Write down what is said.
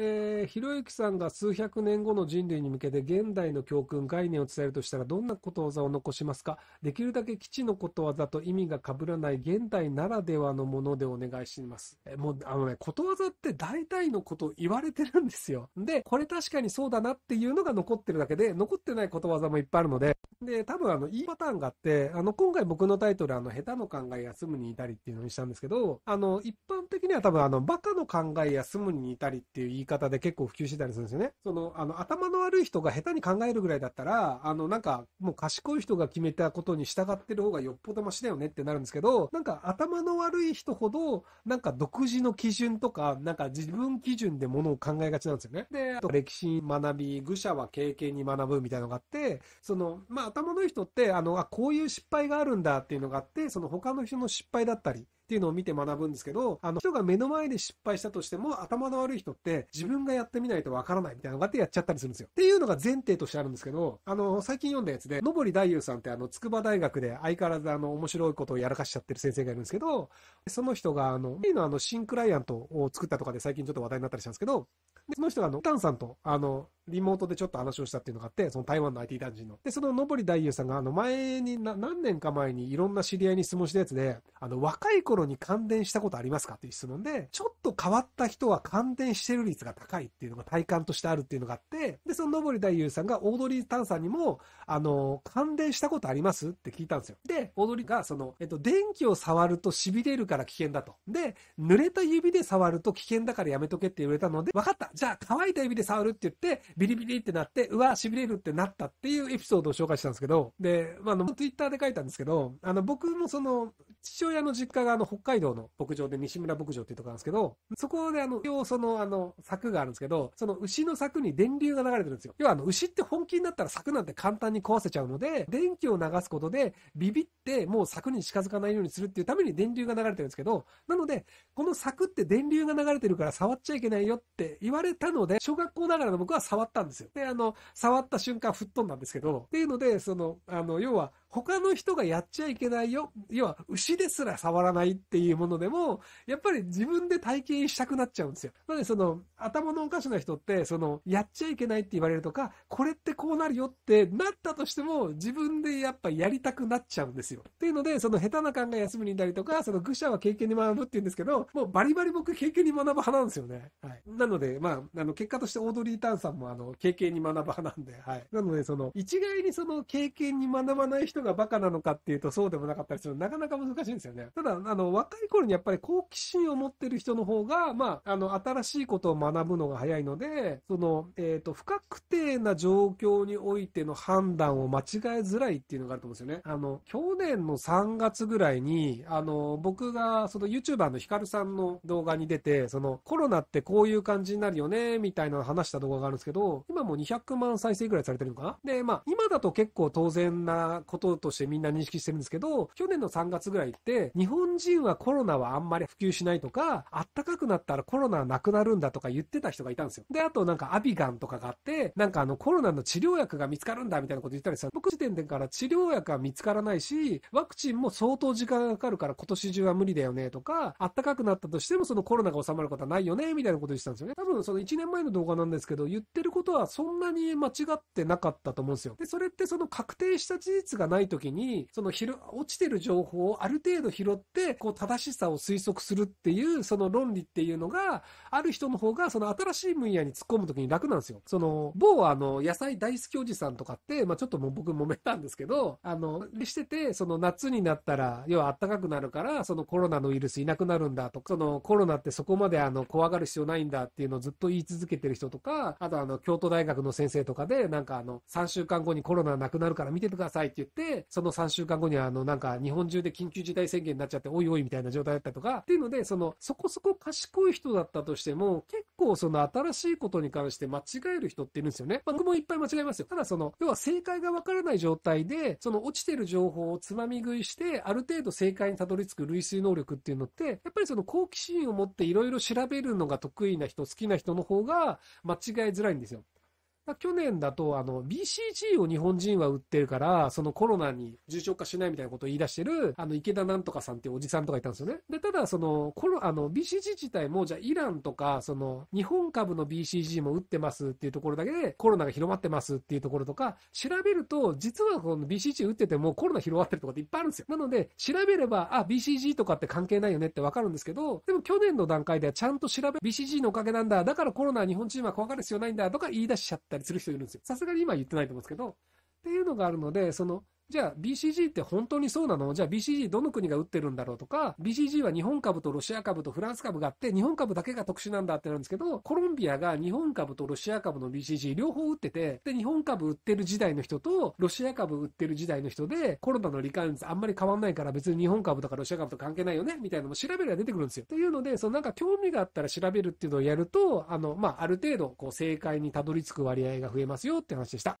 えー、ひろゆきさんが数百年後の人類に向けて現代の教訓、概念を伝えるとしたらどんなことわざを残しますかできるだけ基地のことわざと意味が被らない現代ならではのものでお願いします。えもう、あのね、ことわざって大体のこと言われてるんですよ。で、これ確かにそうだなっていうのが残ってるだけで、残ってないことわざもいっぱいあるので、で、多分あの、いいパターンがあって、あの、今回僕のタイトル、あの、下手の考えや住むに至りっていうのにしたんですけど、あの、一般的には多分あの、バカの考えや住むに至りっていう言い方で結構普及してたりするんですよね。その、あの、頭の悪い人が下手に考えるぐらいだったら、あの、なんか、もう賢い人が決めたことに従ってる方がよっぽどマシだよねってなるんですけど、なんか、頭の悪い人ほど、なんか、独自の基準とか、なんか、自分基準でものを考えがちなんですよね。で、歴史学び、愚者は経験に学ぶみたいなのがあって、その、まあ、頭のいい人って、あの、あ、こういう失敗があるんだっていうのがあって、その他の人の失敗だったり、っていうのを見て学ぶんですけど、あの人が目の前で失敗したとしても、頭の悪い人って自分がやってみないとわからないみたいなのがあってやっちゃったりするんですよ。っていうのが前提としてあるんですけど、あの、最近読んだやつで、のぼり大優さんってあの、筑波大学で相変わらずあの、面白いことをやらかしちゃってる先生がいるんですけど、その人があの、例のあの、新クライアントを作ったとかで最近ちょっと話題になったりしたんですけど、その人があの、タンさんと、あの、リモートでちょっと話をしたっていうのがあって、その台湾の IT 大臣の。で、その上り大優さんが、あの、前に、何年か前にいろんな知り合いに質問したやつで、あの、若い頃に感電したことありますかっていう質問で、ちょっと変わった人は感電してる率が高いっていうのが体感としてあるっていうのがあって、で、その上り大優さんがオードリー・タンさんにも、あの、感電したことありますって聞いたんですよ。で、オードリーが、その、えっと、電気を触ると痺れるから危険だと。で、濡れた指で触ると危険だからやめとけって言われたので、分かったじゃあ乾いた指で触るって言って、ビリビリってなって、うわ、しびれるってなったっていうエピソードを紹介したんですけど、で、まあ、あの、ツイッターで書いたんですけど、あの、僕もその、父親の実家があの北海道の牧場で西村牧場っていうとこなんですけど、そこであの、要そのあの、柵があるんですけど、その牛の柵に電流が流れてるんですよ。要はあの、牛って本気になったら柵なんて簡単に壊せちゃうので、電気を流すことで、ビビってもう柵に近づかないようにするっていうために電流が流れてるんですけど、なので、この柵って電流が流れてるから触っちゃいけないよって言われたので、小学校ながらの僕は触ったんですよ。で、あの、触った瞬間吹っ飛んだんですけど、っていうので、その、あの、要は、他の人がやっちゃいけないよ。要は、牛ですら触らないっていうものでも、やっぱり自分で体験したくなっちゃうんですよ。なので、その、頭のおかしな人って、その、やっちゃいけないって言われるとか、これってこうなるよってなったとしても、自分でやっぱやりたくなっちゃうんですよ。っていうので、その下手な感が休みにいたりとか、その愚者は経験に学ぶって言うんですけど、もうバリバリ僕経験に学ぶ派なんですよね。はい。なので、まあ、あの、結果としてオードリー・タンさんも、あの、経験に学ぶ派なんで、はい。なので、その、一概にその、経験に学ばない人人がバカなのかっていうとそうでもなかったりするなかなか難しいんですよね。ただ、あの、若い頃にやっぱり好奇心を持ってる人の方が、まあ、あの、新しいことを学ぶのが早いので、その、えっ、ー、と、不確定な状況においての判断を間違えづらいっていうのがあると思うんですよね。あの、去年の3月ぐらいに、あの、僕が、その YouTuber のヒカルさんの動画に出て、その、コロナってこういう感じになるよね、みたいな話した動画があるんですけど、今もう200万再生ぐらいされてるのかなで、まあ、今だと結構当然なことこととしてみんな認識してるんですけど、去年の3月ぐらいって、日本人はコロナはあんまり普及しないとか、あったかくなったらコロナはなくなるんだとか言ってた人がいたんですよ。で、あとなんかアビガンとかがあって、なんかあのコロナの治療薬が見つかるんだみたいなこと言ったりさ、僕時点でから治療薬は見つからないし、ワクチンも相当時間がかかるから今年中は無理だよねとか、あったかくなったとしてもそのコロナが収まることはないよねみたいなこと言ってたんですよね。多分その1年前の動画なんですけど、言ってることはそんなに間違ってなかったと思うんですよ。で、それってその確定した事実がないない時に、そのひろ、落ちてる情報をある程度拾って、こう正しさを推測するっていう、その論理っていうのが、ある人の方がその新しい分野に突っ込む時に楽なんですよ。その、某あの、野菜大好きおじさんとかって、まあちょっとも僕揉めたんですけど、あの、してて、その夏になったら、要は暖かくなるから、そのコロナのウイルスいなくなるんだとか、そのコロナってそこまであの、怖がる必要ないんだっていうのをずっと言い続けてる人とか、あとあの、京都大学の先生とかで、なんかあの、3週間後にコロナなくなるから見ててくださいって言って、、その3週間後にはあのなんか日本中で緊急事態宣言になっちゃって、おいおいみたいな状態だったとか、っていうので、そのそこそこ賢い人だったとしても、結構その新しいことに関して間違える人っているんですよね。まあ、僕もいっぱい間違えますよ。ただその、要は正解がわからない状態で、その落ちてる情報をつまみ食いして、ある程度正解にたどり着く類推能力っていうのって、やっぱりその好奇心を持っていろいろ調べるのが得意な人、好きな人の方が間違えづらいんですよ。まあ、去年だと、あの、BCG を日本人は売ってるから、そのコロナに重症化しないみたいなことを言い出してる、あの、池田なんとかさんっていうおじさんとかいたんですよね。で、ただ、その、コロ、あの、BCG 自体も、じゃあイランとか、その、日本株の BCG も打ってますっていうところだけで、コロナが広まってますっていうところとか、調べると、実はこの BCG 打っててもコロナ広がってるとかっていっぱいあるんですよ。なので、調べれば、あ、BCG とかって関係ないよねってわかるんですけど、でも去年の段階ではちゃんと調べ、BCG のおかげなんだ、だからコロナ日本人は怖がる必要ないんだとか言い出しちゃったりする人いるんですよ。さすがに今は言ってないと思うんですけど、っていうのがあるので、その、じゃあ BCG って本当にそうなのじゃあ BCG どの国が打ってるんだろうとか、BCG は日本株とロシア株とフランス株があって、日本株だけが特殊なんだってなるんですけど、コロンビアが日本株とロシア株の BCG 両方打ってて、で、日本株売ってる時代の人と、ロシア株売ってる時代の人で、コロナの罹患率あんまり変わんないから別に日本株とかロシア株と関係ないよねみたいなのも調べれば出てくるんですよ。というので、そのなんか興味があったら調べるっていうのをやると、あの、まあ、ある程度、こう、正解にたどり着く割合が増えますよって話でした。